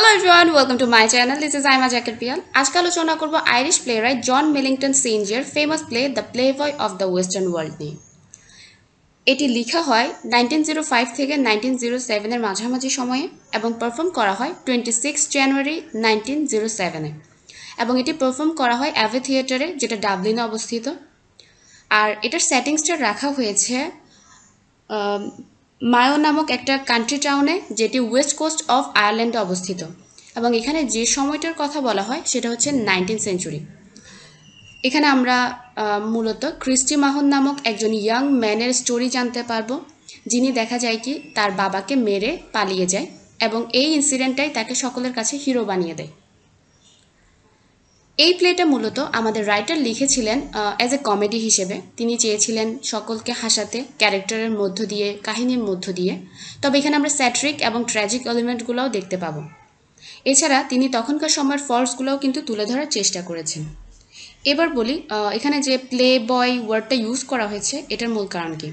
hello everyone welcome to my channel this is আইমা জ্যাকেট পিয়াল আজকে আলোচনা করবো আইরিশ রাইট জন মিলিংটন সিনজিয়ার famous play the Playboy of the Western World নিয়ে এটি লেখা হয় নাইনটিন জিরো ফাইভ থেকে নাইনটিন জিরো সেভেনের মাঝামাঝি সময়ে এবং পারফর্ম করা হয় twenty six January nineteen zero সেভেনে এবং এটি পারফর্ম করা হয় অ্যাভে থিয়েটারে যেটা ডাবলিনে অবস্থিত আর এটার সেটিংসটা রাখা হয়েছে মায়ো নামক একটা কান্ট্রি টাউনে যেটি ওয়েস্ট কোস্ট অফ আয়ারল্যান্ডে অবস্থিত এবং এখানে যে সময়টার কথা বলা হয় সেটা হচ্ছে নাইনটিন সেঞ্চুরি এখানে আমরা মূলত ক্রিস্টি মাহন নামক একজন ইয়াং ম্যানের স্টোরি জানতে পারবো যিনি দেখা যায় কি তার বাবাকে মেরে পালিয়ে যায় এবং এই ইনসিডেন্টটাই তাকে সকলের কাছে হিরো বানিয়ে দেয় এই প্লেটা মূলত আমাদের রাইটার লিখেছিলেন অ্যাজ এ কমেডি হিসেবে তিনি চেয়েছিলেন সকলকে হাসাতে ক্যারেক্টারের মধ্য দিয়ে কাহিনীর মধ্য দিয়ে তবে এখানে আমরা স্যাট্রিক এবং ট্র্যাজিক এলিমেন্টগুলোও দেখতে পাবো এছাড়া তিনি তখনকার সময়ের ফলসগুলোও কিন্তু তুলে ধরার চেষ্টা করেছেন এবার বলি এখানে যে প্লে বয় ওয়ার্ডটা ইউজ করা হয়েছে এটার মূল কারণ কী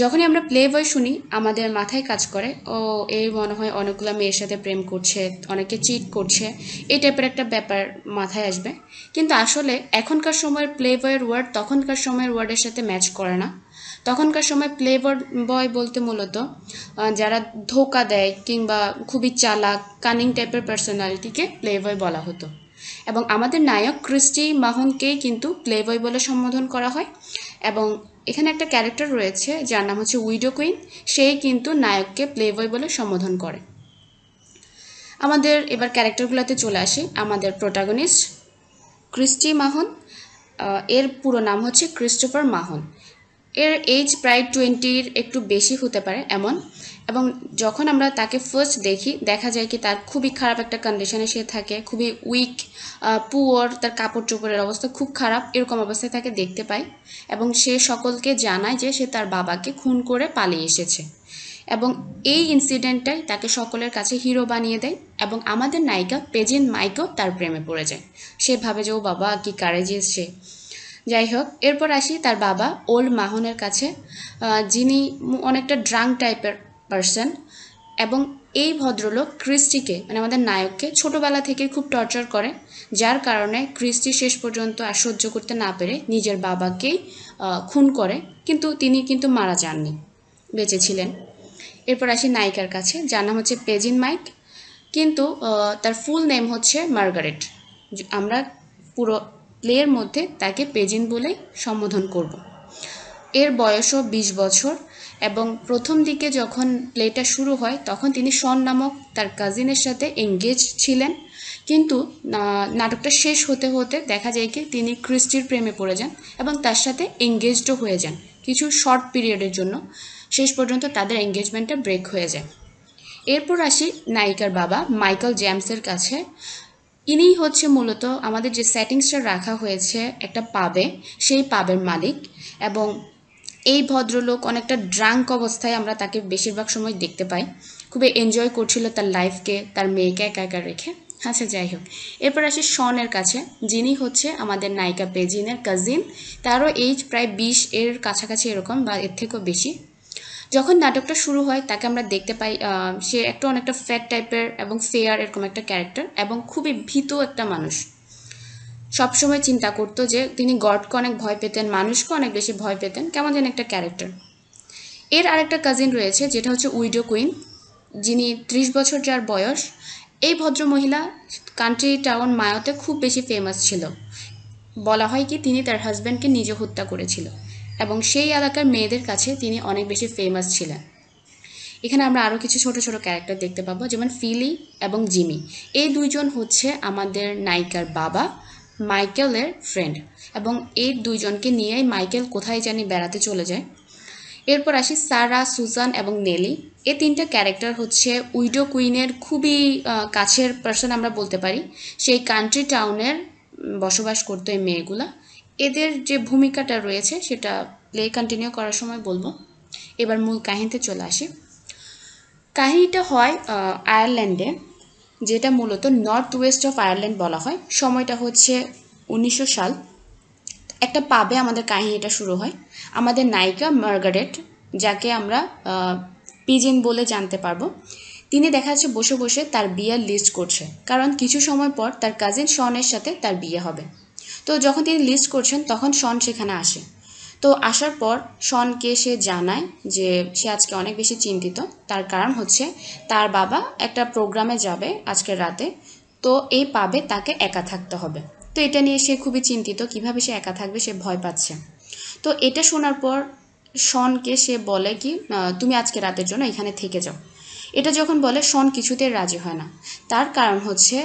যখনই আমরা প্লে বয় শুনি আমাদের মাথায় কাজ করে ও এই মনে হয় অনেকগুলো মেয়ের সাথে প্রেম করছে অনেকে চিট করছে এই টাইপের একটা ব্যাপার মাথায় আসবে কিন্তু আসলে এখনকার সময়ের প্লে বয়ের ওয়ার্ড তখনকার সময়ের ওয়ার্ডের সাথে ম্যাচ করে না তখনকার সময় প্লে বয় বলতে মূলত যারা ধোকা দেয় কিংবা খুবই চালাক কানিং টাইপের পার্সোনালিটিকে প্লে বয় বলা হতো এবং আমাদের নায়ক ক্রিস্টি মাহনকেই কিন্তু প্লে বয় বলে সম্বোধন করা হয় এবং এখানে একটা ক্যারেক্টার রয়েছে যার নাম হচ্ছে উইডো কুইন সে কিন্তু নায়ককে প্লেবয় বলে সম্বোধন করে আমাদের এবার ক্যারেক্টারগুলোতে চলে আসি আমাদের প্রোটাগনিস্ট ক্রিস্টি মাহন এর পুরো নাম হচ্ছে ক্রিস্টোফার মাহন এর এজ প্রায় টোয়েন্টির একটু বেশি হতে পারে এমন এবং যখন আমরা তাকে ফার্স্ট দেখি দেখা যায় কি তার খুবই খারাপ একটা কন্ডিশনে সে থাকে খুবই উইক পুয়ার তার কাপড় চোপড়ের অবস্থা খুব খারাপ এরকম অবস্থায় তাকে দেখতে পাই এবং সে সকলকে জানায় যে সে তার বাবাকে খুন করে পালিয়ে এসেছে এবং এই ইনসিডেন্টটাই তাকে সকলের কাছে হিরো বানিয়ে দেয় এবং আমাদের নায়িকা পেজেন মাইকও তার প্রেমে পড়ে যায় সে ভাবে যে ও বাবা কি কারেজিয়াস সে যাই হোক এরপর আসি তার বাবা ওল্ড মাহনের কাছে যিনি অনেকটা ড্রাঙ্ক টাইপের পার্সন এবং এই ভদ্রলোক ক্রিস্টিকে মানে আমাদের নায়ককে ছোটোবেলা থেকে খুব টর্চার করে যার কারণে ক্রিস্টি শেষ পর্যন্ত আর সহ্য করতে না পেরে নিজের বাবাকেই খুন করে কিন্তু তিনি কিন্তু মারা যাননি বেঁচে ছিলেন এরপর আসি নায়িকার কাছে যার নাম হচ্ছে পেজিন মাইক কিন্তু তার ফুল নেম হচ্ছে মার্গারেট আমরা পুরো প্লেয়ের মধ্যে তাকে পেজিন বলেই সম্বোধন করব এর বয়সও ২০ বছর এবং প্রথম দিকে যখন প্লেটা শুরু হয় তখন তিনি শন নামক তার কাজিনের সাথে এঙ্গেজ ছিলেন কিন্তু নাটকটা শেষ হতে হতে দেখা যায় কি তিনি ক্রিস্টির প্রেমে পড়ে যান এবং তার সাথে এঙ্গেজডও হয়ে যান কিছু শর্ট পিরিয়ডের জন্য শেষ পর্যন্ত তাদের এঙ্গেজমেন্টটা ব্রেক হয়ে যায় এরপর আসি নায়িকার বাবা মাইকেল জ্যামসের কাছে ইনিই হচ্ছে মূলত আমাদের যে সেটিংসটা রাখা হয়েছে একটা পাবে সেই পাবের মালিক এবং এই ভদ্রলোক অনেকটা ড্রাঙ্ক অবস্থায় আমরা তাকে বেশিরভাগ সময় দেখতে পাই খুবই এনজয় করছিল তার লাইফকে তার মেয়েকে একা একা রেখে আচ্ছা যাই হোক এরপর আসি শনের কাছে যিনি হচ্ছে আমাদের নায়িকা পেজিনের কাজিন তারও এইজ প্রায় বিশ এর কাছাকাছি এরকম বা এর থেকেও বেশি যখন নাটকটা শুরু হয় তাকে আমরা দেখতে পাই সে একটা অনেকটা ফ্যাট টাইপের এবং ফেয়ার এরকম একটা ক্যারেক্টার এবং খুবই ভীত একটা মানুষ সবসময় চিন্তা করতো যে তিনি গডকে অনেক ভয় পেতেন মানুষকে অনেক বেশি ভয় পেতেন কেমন যেন একটা ক্যারেক্টার এর আরেকটা কাজিন রয়েছে যেটা হচ্ছে উইডো কুইন যিনি ত্রিশ বছর যার বয়স এই ভদ্রমহিলা কান্ট্রি টাউন মায়োতে খুব বেশি ফেমাস ছিল বলা হয় কি তিনি তার হাজব্যান্ডকে নিজে হত্যা করেছিল এবং সেই এলাকার মেয়েদের কাছে তিনি অনেক বেশি ফেমাস ছিলেন এখানে আমরা আরও কিছু ছোট ছোট ক্যারেক্টার দেখতে পাবো যেমন ফিলি এবং জিমি এই দুইজন হচ্ছে আমাদের নায়িকার বাবা মাইকেলের ফ্রেন্ড এবং এই দুইজনকে নিয়েই মাইকেল কোথায় জানি বেড়াতে চলে যায় এরপর আসি সারা সুজান এবং নেলি এ তিনটা ক্যারেক্টার হচ্ছে উইডো কুইনের খুবই কাছের পার্সন আমরা বলতে পারি সেই কান্ট্রি টাউনের বসবাস করতো এই মেয়েগুলা এদের যে ভূমিকাটা রয়েছে সেটা প্লে কন্টিনিউ করার সময় বলবো এবার মূল কাহিনীতে চলে আসি কাহিনীটা হয় আয়ারল্যান্ডে যেটা মূলত নর্থ ওয়েস্ট অফ আয়ারল্যান্ড বলা হয় সময়টা হচ্ছে উনিশশো সাল একটা পাবে আমাদের কাহিনীটা শুরু হয় আমাদের নায়িকা মার্গারেট যাকে আমরা পিজিন বলে জানতে পারবো তিনি দেখা যাচ্ছে বসে বসে তার বিয়ের লিস্ট করছে কারণ কিছু সময় পর তার কাজিন শনের সাথে তার বিয়ে হবে তো যখন তিনি লিস্ট করছেন তখন শন সেখানে আসে তো আসার পর শনকে সে জানায় যে সে আজকে অনেক বেশি চিন্তিত তার কারণ হচ্ছে তার বাবা একটা প্রোগ্রামে যাবে আজকে রাতে তো এই পাবে তাকে একা থাকতে হবে তো এটা নিয়ে সে খুবই চিন্তিত কিভাবে সে একা থাকবে সে ভয় পাচ্ছে তো এটা শোনার পর শনকে সে বলে কি তুমি আজকে রাতের জন্য এখানে থেকে যাও এটা যখন বলে শন কিছুতে রাজি হয় না তার কারণ হচ্ছে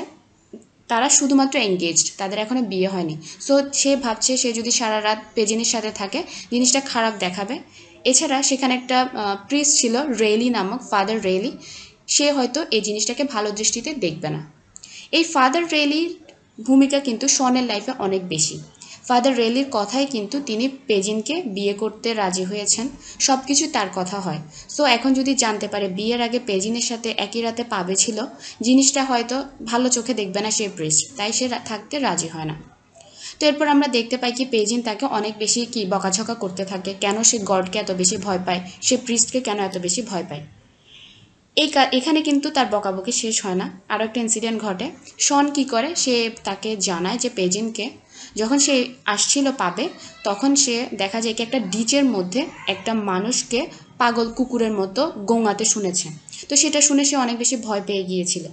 তারা শুধুমাত্র এঙ্গেজড তাদের এখনও বিয়ে হয়নি সো সে ভাবছে সে যদি সারা রাত পেজিনের সাথে থাকে জিনিসটা খারাপ দেখাবে এছাড়া সেখানে একটা প্রিস ছিল রেলি নামক ফাদার রেলি সে হয়তো এই জিনিসটাকে ভালো দৃষ্টিতে দেখবে না এই ফাদার রেলির ভূমিকা কিন্তু সনের লাইফে অনেক বেশি ফাদার রেলির কথাই কিন্তু তিনি পেজিনকে বিয়ে করতে রাজি হয়েছেন সব কিছু তার কথা হয় সো এখন যদি জানতে পারে বিয়ের আগে পেজিনের সাথে একই রাতে পাবে ছিল জিনিসটা হয়তো ভালো চোখে দেখবে না সে প্রেস তাই সে থাকতে রাজি হয় না তো এরপর আমরা দেখতে পাই কি পেজিন তাকে অনেক বেশি কি বকাঝকা করতে থাকে কেন সে গডকে এত বেশি ভয় পায় সে প্রিস্টকে কেন এত বেশি ভয় পায় এই এখানে কিন্তু তার বকাবকি শেষ হয় না আরও একটা ইনসিডেন্ট ঘটে শন কি করে সে তাকে জানায় যে পেজিনকে যখন সে আসছিল পাবে তখন সে দেখা যায় একটা ডিচের মধ্যে একটা মানুষকে পাগল কুকুরের মতো গোঙাতে শুনেছে তো সেটা শুনে সে অনেক বেশি ভয় পেয়ে গিয়েছিল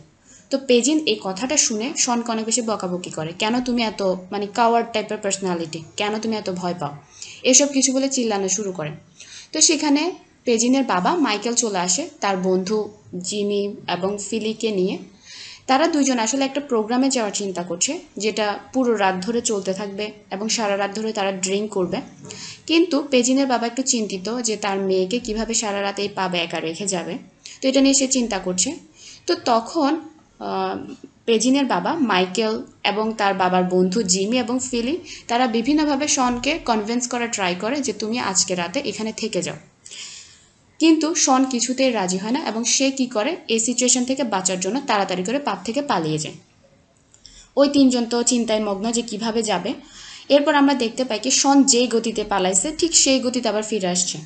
তো পেজিন এই কথাটা শুনে শনকে অনেক বেশি বকাবকি করে কেন তুমি এত মানে কাওয়ার টাইপের পার্সোনালিটি কেন তুমি এত ভয় পাও এসব কিছু বলে চিল্লানো শুরু করে তো সেখানে পেজিনের বাবা মাইকেল চলে আসে তার বন্ধু জিমি এবং ফিলিকে নিয়ে তারা দুজন আসলে একটা প্রোগ্রামে যাওয়ার চিন্তা করছে যেটা পুরো রাত ধরে চলতে থাকবে এবং সারা রাত ধরে তারা ড্রিঙ্ক করবে কিন্তু পেজিনের বাবা একটু চিন্তিত যে তার মেয়েকে কিভাবে সারা রাত এই পাবে একা রেখে যাবে তো এটা নিয়ে সে চিন্তা করছে তো তখন পেজিনের বাবা মাইকেল এবং তার বাবার বন্ধু জিমি এবং ফিলি তারা বিভিন্নভাবে শনকে কনভিন্স করা ট্রাই করে যে তুমি আজকে রাতে এখানে থেকে যাও কিন্তু শন কিছুতেই রাজি হয় না এবং সে কি করে এই সিচুয়েশন থেকে বাঁচার জন্য তাড়াতাড়ি করে পাপ থেকে পালিয়ে যায় ওই তিনজন তো চিন্তায় মগ্ন যে কিভাবে যাবে এরপর আমরা দেখতে পাই কি শন যেই গতিতে পালাইছে ঠিক সেই গতিতে আবার ফিরে আসছে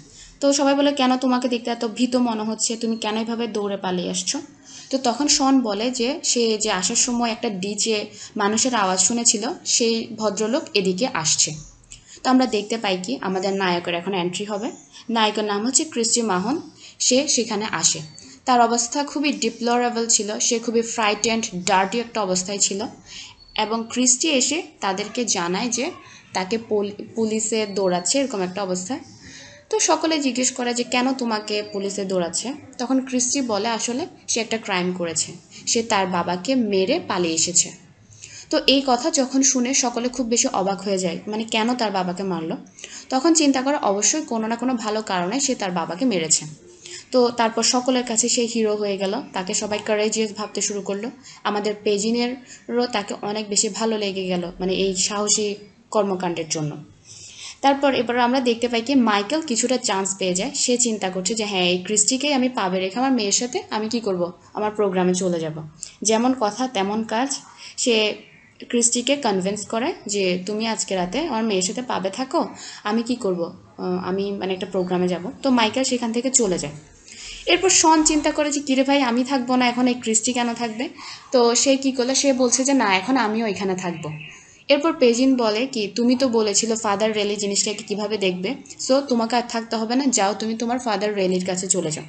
তো সবাই বলে কেন তোমাকে দেখতে এত ভীত মনে হচ্ছে তুমি কেন এভাবে দৌড়ে পালিয়ে আসছো তো তখন শন বলে যে সে যে আসার সময় একটা ডিজে মানুষের আওয়াজ শুনেছিল সেই ভদ্রলোক এদিকে আসছে তো আমরা দেখতে পাই কি আমাদের নায়কের এখন এন্ট্রি হবে নায়কের নাম হচ্ছে ক্রিস্টি মাহন সে সেখানে আসে তার অবস্থা খুবই ডিপ্লোরেবল ছিল সে খুবই ফ্রাইটেন্ড ডার্টি একটা অবস্থায় ছিল এবং ক্রিস্টি এসে তাদেরকে জানায় যে তাকে পুলিশে দৌড়াচ্ছে এরকম একটা অবস্থায় তো সকলে জিজ্ঞেস করে যে কেন তোমাকে পুলিশে দৌড়াচ্ছে তখন ক্রিস্টি বলে আসলে সে একটা ক্রাইম করেছে সে তার বাবাকে মেরে পালিয়ে এসেছে তো এই কথা যখন শুনে সকলে খুব বেশি অবাক হয়ে যায় মানে কেন তার বাবাকে মারল তখন চিন্তা করে অবশ্যই কোনো না কোনো ভালো কারণে সে তার বাবাকে মেরেছে তো তারপর সকলের কাছে সে হিরো হয়ে গেল তাকে সবাই কারেজিয়াস ভাবতে শুরু করলো আমাদের পেজিনেরও তাকে অনেক বেশি ভালো লেগে গেল মানে এই সাহসী কর্মকাণ্ডের জন্য তারপর এবার আমরা দেখতে পাই কি মাইকেল কিছুটা চান্স পেয়ে যায় সে চিন্তা করছে যে হ্যাঁ এই ক্রিস্টিকেই আমি পাবে রেখে আমার মেয়ের সাথে আমি কি করব আমার প্রোগ্রামে চলে যাব যেমন কথা তেমন কাজ সে ক্রিস্টিকে কনভিন্স করে যে তুমি আজকে রাতে আমার মেয়ের সাথে পাবে থাকো আমি কি করব আমি মানে একটা প্রোগ্রামে যাব তো মাইকেল সেখান থেকে চলে যায় এরপর শন চিন্তা করে যে কিরে ভাই আমি থাকবো না এখন এই ক্রিস্টি কেন থাকবে তো সে কি করলো সে বলছে যে না এখন আমিও এখানে থাকবো এরপর পেজিন বলে কি তুমি তো বলেছিল ফাদার রেলি জিনিসটাকে কিভাবে দেখবে সো তোমাকে আর থাকতে হবে না যাও তুমি তোমার ফাদার রেলির কাছে চলে যাও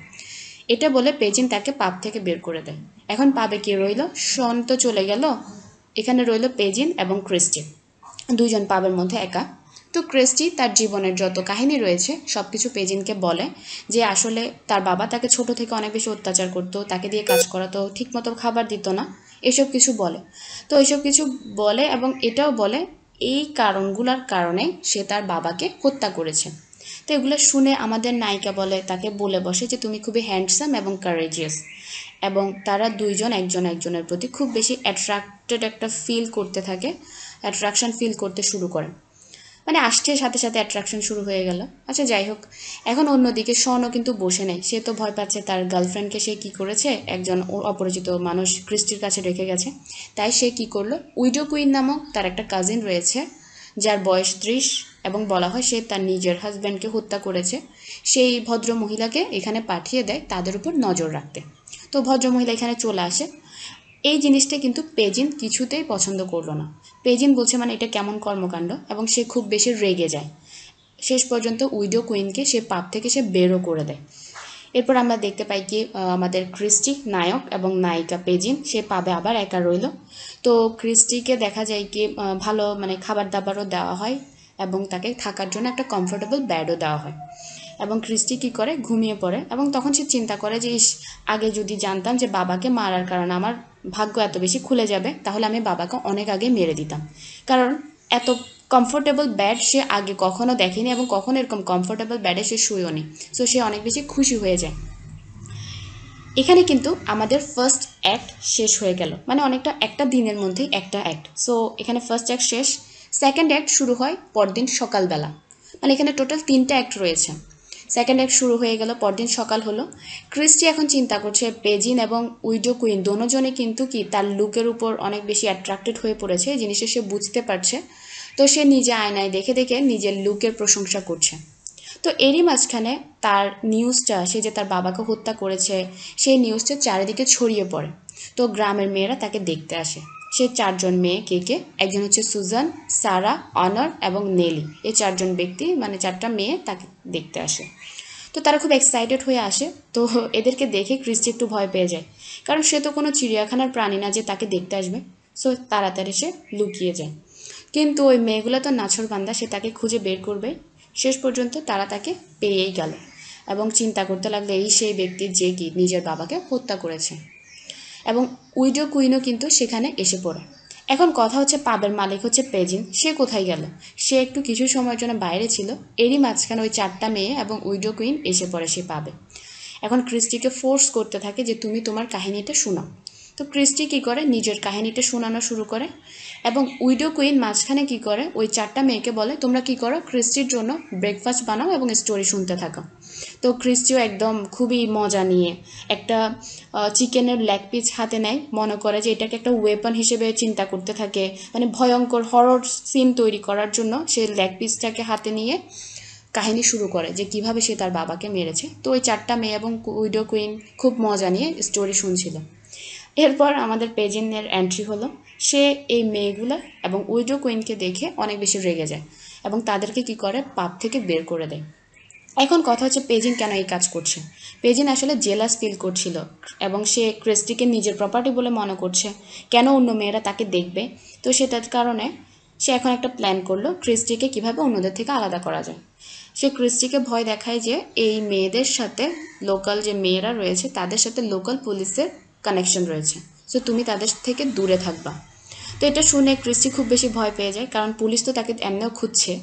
এটা বলে পেজিন তাকে পাপ থেকে বের করে দেয় এখন পাবে কি রইল শন তো চলে গেল এখানে রইল পেজিন এবং ক্রিস্টি দুইজন পাবের মধ্যে একা তো ক্রেস্টি তার জীবনের যত কাহিনী রয়েছে সব কিছু পেজিনকে বলে যে আসলে তার বাবা তাকে ছোট থেকে অনেক বেশি অত্যাচার করতো তাকে দিয়ে কাজ করাতো ঠিকমতো খাবার দিত না এসব কিছু বলে তো এসব কিছু বলে এবং এটাও বলে এই কারণগুলোর কারণে সে তার বাবাকে হত্যা করেছে তো এগুলো শুনে আমাদের নায়িকা বলে তাকে বলে বসে যে তুমি খুবই হ্যান্ডসাম এবং কারেজিয়াস এবং তারা দুইজন একজন একজনের প্রতি খুব বেশি অ্যাট্রাক্টেড একটা ফিল করতে থাকে অ্যাট্রাকশন ফিল করতে শুরু করে মানে আসছে সাথে সাথে অ্যাট্রাকশন শুরু হয়ে গেল আচ্ছা যাই হোক এখন অন্যদিকে স্বর্ণও কিন্তু বসে নেই সে তো ভয় পাচ্ছে তার গার্লফ্রেন্ডকে সে কি করেছে একজন অপরিচিত মানুষ ক্রিস্টির কাছে রেখে গেছে তাই সে কি করলো উইডো কুইন নামক তার একটা কাজিন রয়েছে যার বয়স ত্রিশ এবং বলা হয় সে তার নিজের হাজব্যান্ডকে হত্যা করেছে সেই ভদ্র মহিলাকে এখানে পাঠিয়ে দেয় তাদের উপর নজর রাখতে তো ভদ্রমহিলা এখানে চলে আসে এই জিনিসটা কিন্তু পেজিন কিছুতেই পছন্দ করলো না পেজিন বলছে মানে এটা কেমন কর্মকাণ্ড এবং সে খুব বেশি রেগে যায় শেষ পর্যন্ত উইডো কুইনকে সে পাপ থেকে সে বেরো করে দেয় এরপর আমরা দেখতে পাই কি আমাদের ক্রিস্টি নায়ক এবং নায়িকা পেজিন সে পাবে আবার একা রইল তো ক্রিস্টিকে দেখা যায় কি ভালো মানে খাবার দাবারও দেওয়া হয় এবং তাকে থাকার জন্য একটা কমফোর্টেবল ব্যাডও দেওয়া হয় এবং ক্রিস্টি কী করে ঘুমিয়ে পড়ে এবং তখন সে চিন্তা করে যে ইস আগে যদি জানতাম যে বাবাকে মারার কারণে আমার ভাগ্য এত বেশি খুলে যাবে তাহলে আমি বাবাকে অনেক আগে মেরে দিতাম কারণ এত কমফোর্টেবল ব্যাড সে আগে কখনো দেখেনি এবং কখনো এরকম কমফোর্টেবল ব্যাডে সে শুয়েও নি সো সে অনেক বেশি খুশি হয়ে যায় এখানে কিন্তু আমাদের ফার্স্ট অ্যাক্ট শেষ হয়ে গেল মানে অনেকটা একটা দিনের মধ্যেই একটা অ্যাক্ট সো এখানে ফার্স্ট অ্যাক্ট শেষ সেকেন্ড অ্যাক্ট শুরু হয় পরদিন সকালবেলা মানে এখানে টোটাল তিনটা অ্যাক্ট রয়েছে সেকেন্ড অ্যাক্ট শুরু হয়ে গেল পরদিন সকাল হলো ক্রিস্টি এখন চিন্তা করছে পেজিন এবং উইডো কুইন দোনোজনে কিন্তু কি তার লুকের উপর অনেক বেশি অ্যাট্রাক্টেড হয়ে পড়েছে জিনিসটা সে বুঝতে পারছে তো সে নিজে আয়নায় দেখে দেখে নিজের লুকের প্রশংসা করছে তো এরই মাঝখানে তার নিউজটা সে যে তার বাবাকে হত্যা করেছে সেই নিউজটা চারিদিকে ছড়িয়ে পড়ে তো গ্রামের মেয়েরা তাকে দেখতে আসে সে চারজন মেয়ে কে কে একজন হচ্ছে সুজান সারা অনর এবং নেলি এই চারজন ব্যক্তি মানে চারটা মেয়ে তাকে দেখতে আসে তো তারা খুব এক্সাইটেড হয়ে আসে তো এদেরকে দেখে ক্রিস্টি একটু ভয় পেয়ে যায় কারণ সে তো কোনো চিড়িয়াখানার প্রাণী না যে তাকে দেখতে আসবে সো তাড়াতাড়ি সে লুকিয়ে যায় কিন্তু ওই মেয়েগুলো তো নাছর বান্দা সে তাকে খুঁজে বের করবে শেষ পর্যন্ত তারা তাকে পেয়েই গেল এবং চিন্তা করতে লাগলে এই সেই ব্যক্তি যে কি নিজের বাবাকে হত্যা করেছে এবং উইডো কুইনও কিন্তু সেখানে এসে পড়ে এখন কথা হচ্ছে পাবের মালিক হচ্ছে পেজিন সে কোথায় গেল সে একটু কিছু সময়ের জন্য বাইরে ছিল এরই মাঝখানে ওই চারটা মেয়ে এবং উইডো কুইন এসে পড়ে সে পাবে এখন ক্রিস্টিকে ফোর্স করতে থাকে যে তুমি তোমার কাহিনীটা শোনাও তো ক্রিস্টি কী করে নিজের কাহিনীটা শোনানো শুরু করে এবং উইডো কুইন মাঝখানে কী করে ওই চারটা মেয়েকে বলে তোমরা কী করো ক্রিস্টির জন্য ব্রেকফাস্ট বানাও এবং স্টোরি শুনতে থাকো তো ক্রিস্টিও একদম খুবই মজা নিয়ে একটা চিকেনের লেগ পিস হাতে নেয় মনে করে যে এটাকে একটা ওয়েপন হিসেবে চিন্তা করতে থাকে মানে ভয়ঙ্কর হরর সিন তৈরি করার জন্য সে লেগ পিসটাকে হাতে নিয়ে কাহিনী শুরু করে যে কিভাবে সে তার বাবাকে মেরেছে তো ওই চারটা মেয়ে এবং উইডো কুইন খুব মজা নিয়ে স্টোরি শুনছিল এরপর আমাদের পেজিনের এন্ট্রি হলো সে এই মেয়েগুলো এবং উইডো কুইনকে দেখে অনেক বেশি রেগে যায় এবং তাদেরকে কি করে পাপ থেকে বের করে দেয় এখন কথা হচ্ছে পেজিন কেন এই কাজ করছে পেজিন আসলে জেলাস ফিল করছিল এবং সে ক্রেস্টিকে নিজের প্রপার্টি বলে মনে করছে কেন অন্য মেয়েরা তাকে দেখবে তো সেটার কারণে সে এখন একটা প্ল্যান করলো ক্রিস্টিকে কিভাবে অন্যদের থেকে আলাদা করা যায় সে ক্রিস্টিকে ভয় দেখায় যে এই মেয়েদের সাথে লোকাল যে মেয়েরা রয়েছে তাদের সাথে লোকাল পুলিশের কানেকশন রয়েছে সো তুমি তাদের থেকে দূরে থাকবা তো এটা শুনে ক্রিস্টি খুব বেশি ভয় পেয়ে যায় কারণ পুলিশ তো তাকে এমনিও খুঁজছে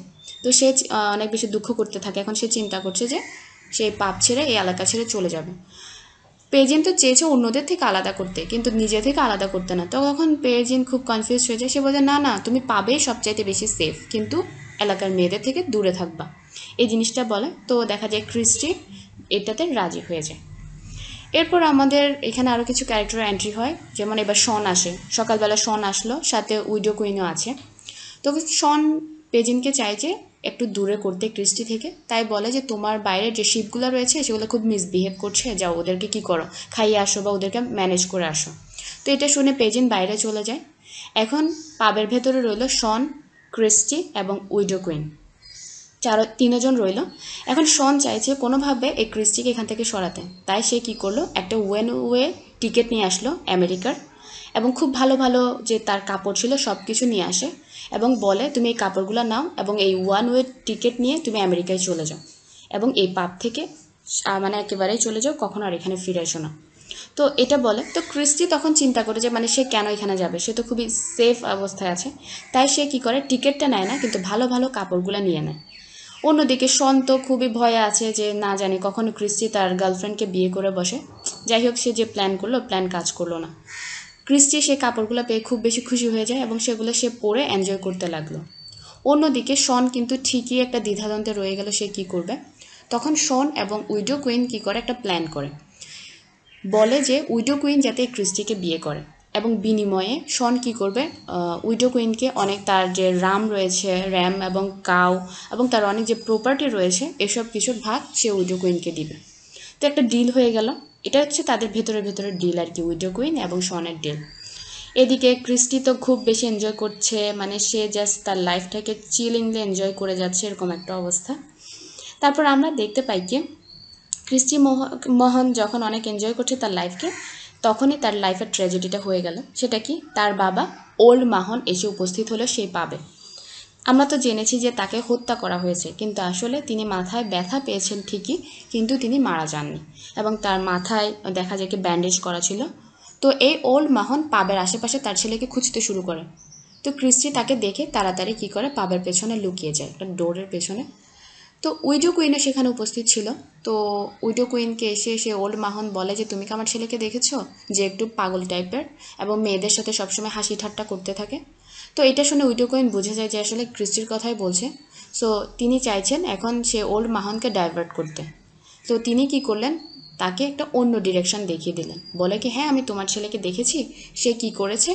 তো সে অনেক বেশি দুঃখ করতে থাকে এখন সে চিন্তা করছে যে সে পাপ ছেড়ে এই এলাকা ছেড়ে চলে যাবে পেজিন তো চেয়েছে অন্যদের থেকে আলাদা করতে কিন্তু নিজে থেকে আলাদা করতে না তো তখন পেজিন খুব কনফিউজ হয়ে যায় সে বলছে না না তুমি পাবেই সবচাইতে বেশি সেফ কিন্তু এলাকার মেয়েদের থেকে দূরে থাকবা এই জিনিসটা বলে তো দেখা যায় ক্রিস্টি এটাতে রাজি হয়ে যায় এরপর আমাদের এখানে আরও কিছু ক্যারেক্টার এন্ট্রি হয় যেমন এবার শন আসে সকালবেলা শন আসলো সাথে উইডো কুইনও আছে তো শন পেজিনকে চাই যে একটু দূরে করতে ক্রিস্টি থেকে তাই বলে যে তোমার বাইরে যে শিপগুলো রয়েছে সেগুলো খুব মিসবিহেভ করছে যাও ওদেরকে কি করো খাইয়ে আসো বা ওদেরকে ম্যানেজ করে আসো তো এটা শুনে পেজিন বাইরে চলে যায় এখন পাবের ভেতরে রইল শন ক্রিস্টি এবং উইডো কুইন চার তিনজন রইল এখন শন চাইছে কোনোভাবে এই ক্রিস্টিকে এখান থেকে সরাতে তাই সে কি করলো একটা ওয়েন ওয়ে টিকিট নিয়ে আসলো আমেরিকার এবং খুব ভালো ভালো যে তার কাপড় ছিল সব কিছু নিয়ে আসে এবং বলে তুমি এই কাপড়গুলো নাও এবং এই ওয়ান ওয়ে টিকিট নিয়ে তুমি আমেরিকায় চলে যাও এবং এই পাপ থেকে মানে একেবারেই চলে যাও কখনো আর এখানে ফিরে এসো না তো এটা বলে তো ক্রিস্টি তখন চিন্তা করে যে মানে সে কেন এখানে যাবে সে তো খুবই সেফ অবস্থায় আছে তাই সে কি করে টিকিটটা নেয় না কিন্তু ভালো ভালো কাপড়গুলো নিয়ে নেয় অন্যদিকে সন্ত খুবই ভয়ে আছে যে না জানি কখনো ক্রিস্টি তার গার্লফ্রেন্ডকে বিয়ে করে বসে যাই হোক সে যে প্ল্যান করলো প্ল্যান কাজ করলো না ক্রিস্টি সেই কাপড়গুলো পেয়ে খুব বেশি খুশি হয়ে যায় এবং সেগুলো সে পরে এনজয় করতে লাগলো অন্যদিকে শন কিন্তু ঠিকই একটা দ্বিধাদন্তে রয়ে গেল সে কি করবে তখন শন এবং উইডো কুইন কী করে একটা প্ল্যান করে বলে যে উইডো কুইন যাতে ক্রিস্টিকে বিয়ে করে এবং বিনিময়ে শন কি করবে উইডো কুইনকে অনেক তার যে রাম রয়েছে র্যাম এবং কাউ এবং তার অনেক যে প্রপার্টি রয়েছে এসব কিছুর ভাগ সে উইডো কুইনকে দিবে তো একটা ডিল হয়ে গেল এটা হচ্ছে তাদের ভেতরে ভেতরে ডিল আর কি উইডো কুইন এবং সনের ডিল এদিকে ক্রিস্টি তো খুব বেশি এনজয় করছে মানে সে জাস্ট তার লাইফটাকে চিলিংলি এনজয় করে যাচ্ছে এরকম একটা অবস্থা তারপর আমরা দেখতে পাই কি ক্রিস্টি মোহন যখন অনেক এনজয় করছে তার লাইফকে তখনই তার লাইফের ট্র্যাজেডিটা হয়ে গেল সেটা কি তার বাবা ওল্ড মাহন এসে উপস্থিত হলো সে পাবে আমরা তো জেনেছি যে তাকে হত্যা করা হয়েছে কিন্তু আসলে তিনি মাথায় ব্যথা পেয়েছেন ঠিকই কিন্তু তিনি মারা যাননি এবং তার মাথায় দেখা যায় কি ব্যান্ডেজ করা ছিল তো এই ওল্ড মাহন পাবের আশেপাশে তার ছেলেকে খুঁজতে শুরু করে তো ক্রিস্টি তাকে দেখে তাড়াতাড়ি কি করে পাবের পেছনে লুকিয়ে যায় একটা ডোরের পেছনে তো উইডো কুইনও সেখানে উপস্থিত ছিল তো উইডো কুইনকে এসে এসে ওল্ড মাহন বলে যে তুমি কি আমার ছেলেকে দেখেছো যে একটু পাগল টাইপের এবং মেয়েদের সাথে সবসময় হাসি ঠাট্টা করতে থাকে তো এটা শুনে উইডো কুইন বুঝে যায় যে আসলে ক্রিস্টির কথাই বলছে সো তিনি চাইছেন এখন সে ওল্ড মাহনকে ডাইভার্ট করতে তো তিনি কি করলেন তাকে একটা অন্য ডিরেকশন দেখিয়ে দিলেন বলে কি হ্যাঁ আমি তোমার ছেলেকে দেখেছি সে কি করেছে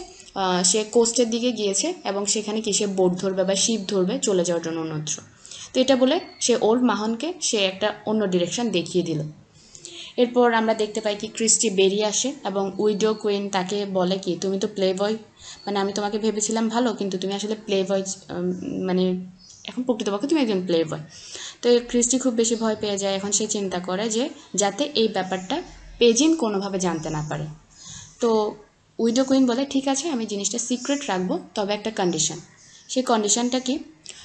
সে কোস্টের দিকে গিয়েছে এবং সেখানে কি সে বোট ধরবে বা শিপ ধরবে চলে যাওয়ার জন্য অন্যত্র তো এটা বলে সে ওল্ড মাহনকে সে একটা অন্য ডিরেকশন দেখিয়ে দিল এরপর আমরা দেখতে পাই কি ক্রিস্টি বেরিয়ে আসে এবং উইডো কুইন তাকে বলে কি তুমি তো প্লে বয় মানে আমি তোমাকে ভেবেছিলাম ভালো কিন্তু তুমি আসলে প্লে বয় মানে এখন প্রকৃতপক্ষে তুমি একজন প্লে বয় তো ক্রিস্টি খুব বেশি ভয় পেয়ে যায় এখন সে চিন্তা করে যে যাতে এই ব্যাপারটা পেজিন কোনোভাবে জানতে না পারে তো উইডো কুইন বলে ঠিক আছে আমি জিনিসটা সিক্রেট রাখবো তবে একটা কন্ডিশন সেই কন্ডিশনটা কি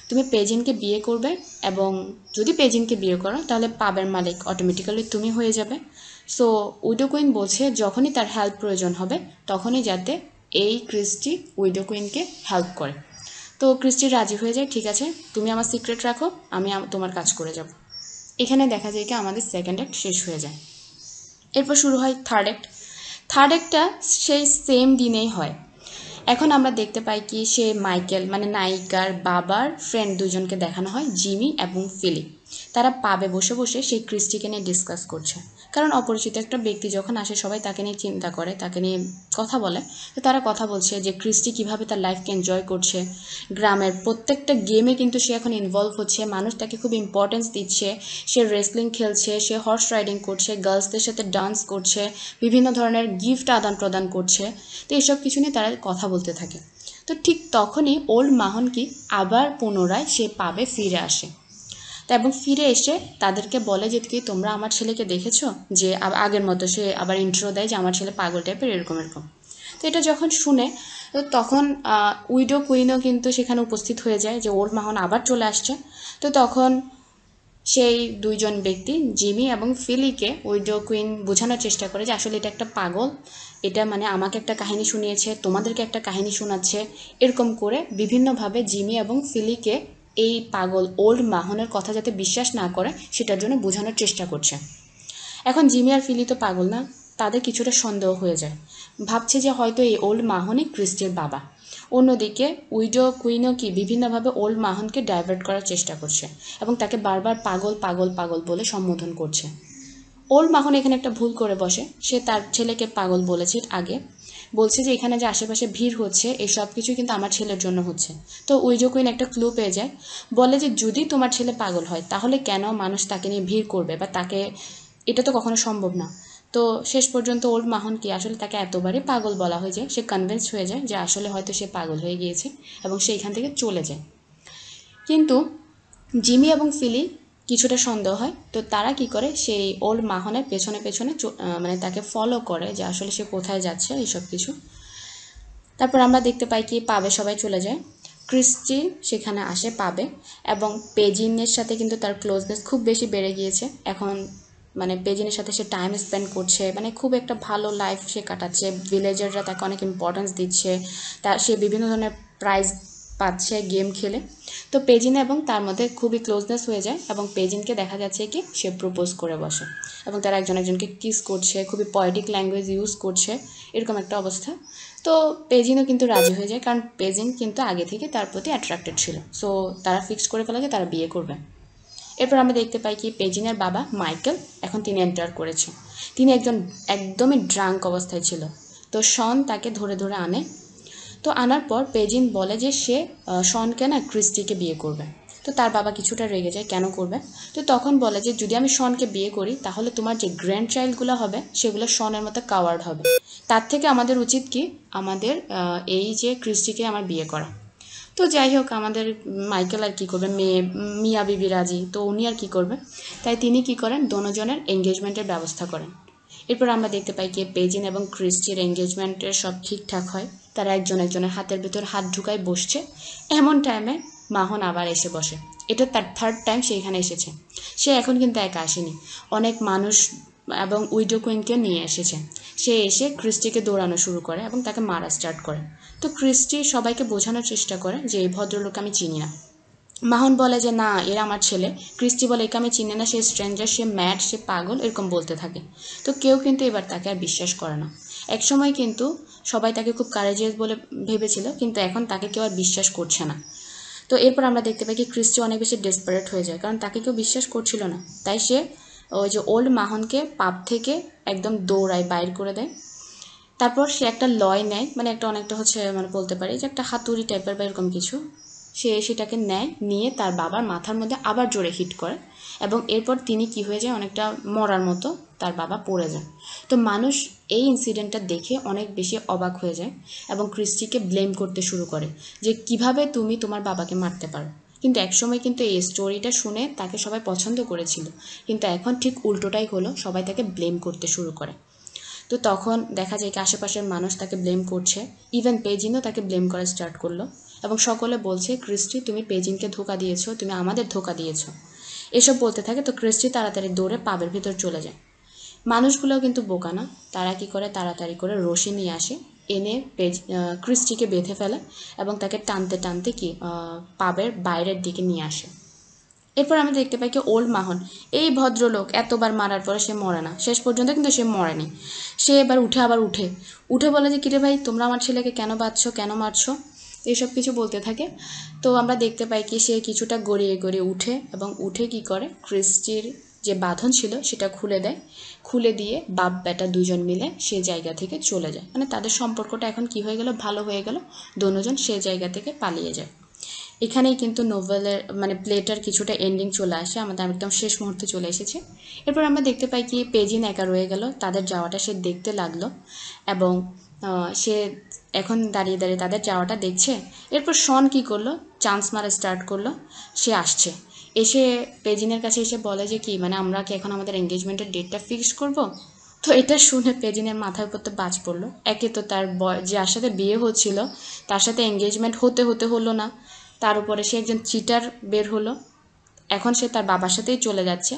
তুমি পেজিনকে বিয়ে করবে এবং যদি পেজিনকে বিয়ে করো তাহলে পাবের মালিক অটোমেটিক্যালি তুমি হয়ে যাবে সো উইডো কুইন বলছে যখনই তার হেল্প প্রয়োজন হবে তখনই যাতে এই ক্রিস্টি উইডো কুইনকে হেল্প করে তো ক্রিস্টি রাজি হয়ে যায় ঠিক আছে তুমি আমার সিক্রেট রাখো আমি তোমার কাজ করে যাব এখানে দেখা যায় কি আমাদের সেকেন্ড অ্যাক্ট শেষ হয়ে যায় এরপর শুরু হয় থার্ড অ্যাক্ট থার্ড অ্যাক্টটা সেই সেম দিনেই হয় এখন আমরা দেখতে পাই কি সে মাইকেল মানে নায়িকার বাবার ফ্রেন্ড দুজনকে দেখানো হয় জিমি এবং ফিলিপ তারা পাবে বসে বসে সেই ক্রিস্টিকে নিয়ে ডিসকাস করছে কারণ অপরিচিত একটা ব্যক্তি যখন আসে সবাই তাকে নিয়ে চিন্তা করে তাকে নিয়ে কথা বলে তো তারা কথা বলছে যে ক্রিস্টি কীভাবে তার লাইফকে এনজয় করছে গ্রামের প্রত্যেকটা গেমে কিন্তু সে এখন ইনভলভ হচ্ছে মানুষ তাকে খুব ইম্পর্টেন্স দিচ্ছে সে রেসলিং খেলছে সে হর্স রাইডিং করছে গার্লসদের সাথে ডান্স করছে বিভিন্ন ধরনের গিফট আদান প্রদান করছে তো এসব কিছু নিয়ে তারা কথা বলতে থাকে তো ঠিক তখনই ওল্ড মাহন কি আবার পুনরায় সে পাবে ফিরে আসে তা এবং ফিরে এসে তাদেরকে বলে যে কি তোমরা আমার ছেলেকে দেখেছো যে আগের মতো সে আবার ইন্ট্রো দেয় যে আমার ছেলে পাগল টাইপের এরকম এরকম তো এটা যখন শুনে তখন উইডো কুইনও কিন্তু সেখানে উপস্থিত হয়ে যায় যে ওর মাহন আবার চলে আসছে তো তখন সেই দুইজন ব্যক্তি জিমি এবং ফিলিকে উইডো কুইন বোঝানোর চেষ্টা করে যে আসলে এটা একটা পাগল এটা মানে আমাকে একটা কাহিনী শুনিয়েছে তোমাদেরকে একটা কাহিনী শোনাচ্ছে এরকম করে বিভিন্নভাবে জিমি এবং ফিলিকে এই পাগল ওল্ড মাহনের কথা যাতে বিশ্বাস না করে সেটার জন্য বোঝানোর চেষ্টা করছে এখন জিমি আর ফিলি তো পাগল না তাদের কিছুটা সন্দেহ হয়ে যায় ভাবছে যে হয়তো এই ওল্ড মাহনই ক্রিস্টির বাবা অন্যদিকে উইডো কুইনও কি বিভিন্নভাবে ওল্ড মাহনকে ডাইভার্ট করার চেষ্টা করছে এবং তাকে বারবার পাগল পাগল পাগল বলে সম্বোধন করছে ওল্ড মাহন এখানে একটা ভুল করে বসে সে তার ছেলেকে পাগল বলেছে আগে বলছে যে এখানে যে আশেপাশে ভিড় হচ্ছে এই সব কিছুই কিন্তু আমার ছেলের জন্য হচ্ছে তো ওই কুইন একটা ক্লু পেয়ে যায় বলে যে যদি তোমার ছেলে পাগল হয় তাহলে কেন মানুষ তাকে নিয়ে ভিড় করবে বা তাকে এটা তো কখনো সম্ভব না তো শেষ পর্যন্ত ওল্ড মাহন কি আসলে তাকে এতবারই পাগল বলা হয়ে যায় সে কনভিন্স হয়ে যায় যে আসলে হয়তো সে পাগল হয়ে গিয়েছে এবং সে এখান থেকে চলে যায় কিন্তু জিমি এবং ফিলি কিছুটা সন্দেহ হয় তো তারা কি করে সেই ওল্ড মাহনের পেছনে পেছনে মানে তাকে ফলো করে যে আসলে সে কোথায় যাচ্ছে এইসব কিছু তারপর আমরা দেখতে পাই কি পাবে সবাই চলে যায় ক্রিস্টি সেখানে আসে পাবে এবং পেজিনের সাথে কিন্তু তার ক্লোজনেস খুব বেশি বেড়ে গিয়েছে এখন মানে পেজিনের সাথে সে টাইম স্পেন্ড করছে মানে খুব একটা ভালো লাইফ সে কাটাচ্ছে ভিলেজাররা তাকে অনেক ইম্পর্টেন্স দিচ্ছে তা সে বিভিন্ন ধরনের প্রাইজ পাচ্ছে গেম খেলে তো পেজিন এবং তার মধ্যে খুবই ক্লোজনেস হয়ে যায় এবং পেজিনকে দেখা যাচ্ছে কি সে প্রপোজ করে বসে এবং তারা একজন একজনকে কিস করছে খুবই পয়েটিক ল্যাঙ্গুয়েজ ইউজ করছে এরকম একটা অবস্থা তো পেজিনও কিন্তু রাজি হয়ে যায় কারণ পেজিন কিন্তু আগে থেকে তার প্রতি অ্যাট্রাক্টেড ছিল সো তারা ফিক্সড করে ফেলা যে তারা বিয়ে করবে এরপর আমরা দেখতে পাই কি পেজিনের বাবা মাইকেল এখন তিনি এন্টার করেছে তিনি একজন একদমই ড্রাঙ্ক অবস্থায় ছিল তো শন তাকে ধরে ধরে আনে তো আনার পর পেজিন বলে যে সে শনকে না ক্রিস্টিকে বিয়ে করবে তো তার বাবা কিছুটা রেগে যায় কেন করবে তো তখন বলে যে যদি আমি শনকে বিয়ে করি তাহলে তোমার যে গ্র্যান্ড চাইল্ডগুলো হবে সেগুলো শনের মতো কাওয়ার্ড হবে তার থেকে আমাদের উচিত কি আমাদের এই যে ক্রিস্টিকে আমার বিয়ে করা তো যাই হোক আমাদের মাইকেল আর কী করবে মেয়ে মিয়া বিবি রাজি তো উনি আর কী করবে তাই তিনি কি করেন দোনোজনের এঙ্গেজমেন্টের ব্যবস্থা করেন এরপর আমরা দেখতে পাই কি পেজিন এবং ক্রিস্টির এঙ্গেজমেন্টের সব ঠিকঠাক হয় তারা একজন একজনের হাতের ভেতর হাত ঢুকায় বসছে এমন টাইমে মাহন আবার এসে বসে এটা তার থার্ড টাইম সে এখানে এসেছে সে এখন কিন্তু একা আসেনি অনেক মানুষ এবং উইডো কুইনকেও নিয়ে এসেছে সে এসে ক্রিস্টিকে দৌড়ানো শুরু করে এবং তাকে মারা স্টার্ট করে তো ক্রিস্টি সবাইকে বোঝানোর চেষ্টা করে যে এই ভদ্রলোক আমি চিনি না মাহন বলে যে না এরা আমার ছেলে ক্রিস্টি বলে একে আমি চিনি না সে স্ট্রেঞ্জার সে ম্যাট সে পাগল এরকম বলতে থাকে তো কেউ কিন্তু এবার তাকে আর বিশ্বাস করে না এক সময় কিন্তু সবাই তাকে খুব কারেজিয়াস বলে ভেবেছিল কিন্তু এখন তাকে কেউ আর বিশ্বাস করছে না তো এরপর আমরা দেখতে পাই কি ক্রিস্টি অনেক বেশি ডেসপারেট হয়ে যায় কারণ তাকে কেউ বিশ্বাস করছিল না তাই সে ওই যে ওল্ড মাহনকে পাপ থেকে একদম দৌড়ায় বাইর করে দেয় তারপর সে একটা লয় নেয় মানে একটা অনেকটা হচ্ছে মানে বলতে পারি যে একটা হাতুড়ি টাইপের বা এরকম কিছু সে সেটাকে নেয় নিয়ে তার বাবার মাথার মধ্যে আবার জোরে হিট করে এবং এরপর তিনি কি হয়ে যায় অনেকটা মরার মতো তার বাবা পড়ে যায় তো মানুষ এই ইনসিডেন্টটা দেখে অনেক বেশি অবাক হয়ে যায় এবং ক্রিস্টিকে ব্লেম করতে শুরু করে যে কিভাবে তুমি তোমার বাবাকে মারতে পারো কিন্তু একসময় কিন্তু এই স্টোরিটা শুনে তাকে সবাই পছন্দ করেছিল কিন্তু এখন ঠিক উল্টোটাই হলো সবাই তাকে ব্লেম করতে শুরু করে তো তখন দেখা যায় কি আশেপাশের মানুষ তাকে ব্লেম করছে ইভেন পেজিনও তাকে ব্লেম করা স্টার্ট করলো এবং সকলে বলছে ক্রিস্টি তুমি পেজিংকে ধোকা দিয়েছো তুমি আমাদের ধোকা দিয়েছো এসব বলতে থাকে তো ক্রিস্টি তাড়াতাড়ি দৌড়ে পাবের ভিতর চলে যায় মানুষগুলোও কিন্তু বোকা না তারা কি করে তাড়াতাড়ি করে রশি নিয়ে আসে এনে পেজ ক্রিস্টিকে বেঁধে ফেলে এবং তাকে টানতে টানতে কি পাবের বাইরের দিকে নিয়ে আসে এরপর আমি দেখতে পাই কি ওল্ড মাহন এই ভদ্রলোক এতবার মারার পরে সে মরে না শেষ পর্যন্ত কিন্তু সে মরেনি সে এবার উঠে আবার উঠে উঠে বলে যে কিরে ভাই তোমরা আমার ছেলেকে কেন বাঁচছো কেন মারছো এসব কিছু বলতে থাকে তো আমরা দেখতে পাই কি সে কিছুটা গড়িয়ে গড়িয়ে উঠে এবং উঠে কি করে ক্রিস্টির যে বাঁধন ছিল সেটা খুলে দেয় খুলে দিয়ে বাপ বেটা দুজন মিলে সে জায়গা থেকে চলে যায় মানে তাদের সম্পর্কটা এখন কি হয়ে গেল ভালো হয়ে গেল দোনোজন সে জায়গা থেকে পালিয়ে যায় এখানেই কিন্তু নোভেলের মানে প্লেটার কিছুটা এন্ডিং চলে আসে আমাদের একদম শেষ মুহূর্তে চলে এসেছে এরপর আমরা দেখতে পাই কি পেজিন একা রয়ে গেল তাদের যাওয়াটা সে দেখতে লাগলো এবং সে এখন দাঁড়িয়ে দাঁড়িয়ে তাদের যাওয়াটা দেখছে এরপর শন কি করলো চান্স মারা স্টার্ট করলো সে আসছে এসে পেজিনের কাছে এসে বলে যে কি মানে আমরা কি এখন আমাদের এঙ্গেজমেন্টের ডেটটা ফিক্স করব তো এটা শুনে পেজিনের মাথার উপর তো বাজ পড়লো একে তো তার বয় যার সাথে বিয়ে হচ্ছিল তার সাথে এঙ্গেজমেন্ট হতে হতে হলো না তার উপরে সে একজন চিটার বের হলো এখন সে তার বাবার সাথেই চলে যাচ্ছে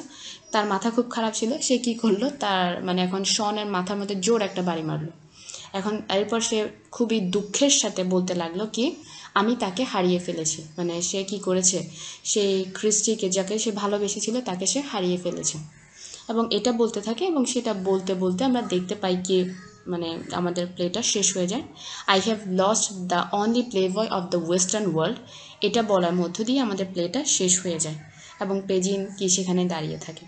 তার মাথা খুব খারাপ ছিল সে কি করলো তার মানে এখন শনের মাথার মধ্যে জোর একটা বাড়ি মারলো এখন এরপর সে খুবই দুঃখের সাথে বলতে লাগলো কি আমি তাকে হারিয়ে ফেলেছি মানে সে কি করেছে সেই খ্রিস্টিকে যাকে সে ভালোবেসেছিল তাকে সে হারিয়ে ফেলেছে এবং এটা বলতে থাকে এবং সেটা বলতে বলতে আমরা দেখতে পাই কি মানে আমাদের প্লেটা শেষ হয়ে যায় I have lost the only Playboy of the Western World এটা বলার মধ্য দিয়ে আমাদের প্লেটা শেষ হয়ে যায় এবং পেজিন কি সেখানে দাঁড়িয়ে থাকে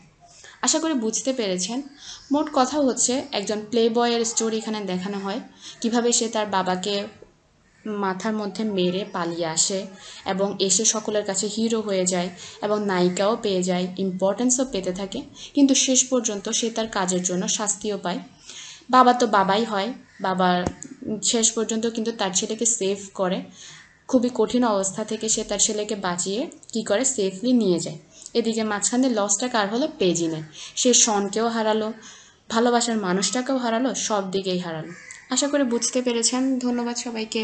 আশা করি বুঝতে পেরেছেন মোট কথা হচ্ছে একজন প্লে বয়ের স্টোরি এখানে দেখানো হয় কিভাবে সে তার বাবাকে মাথার মধ্যে মেরে পালিয়ে আসে এবং এসে সকলের কাছে হিরো হয়ে যায় এবং নায়িকাও পেয়ে যায় ইম্পর্টেন্সও পেতে থাকে কিন্তু শেষ পর্যন্ত সে তার কাজের জন্য শাস্তিও পায় বাবা তো বাবাই হয় বাবা শেষ পর্যন্ত কিন্তু তার ছেলেকে সেভ করে খুবই কঠিন অবস্থা থেকে সে তার ছেলেকে বাঁচিয়ে কি করে সেফলি নিয়ে যায় এদিকে মাঝখানে লসটা কার হলো পেজিনের সে শনকেও হারালো ভালোবাসার মানুষটাকেও হারালো সব দিকেই হারালো আশা করি বুঝতে পেরেছেন ধন্যবাদ সবাইকে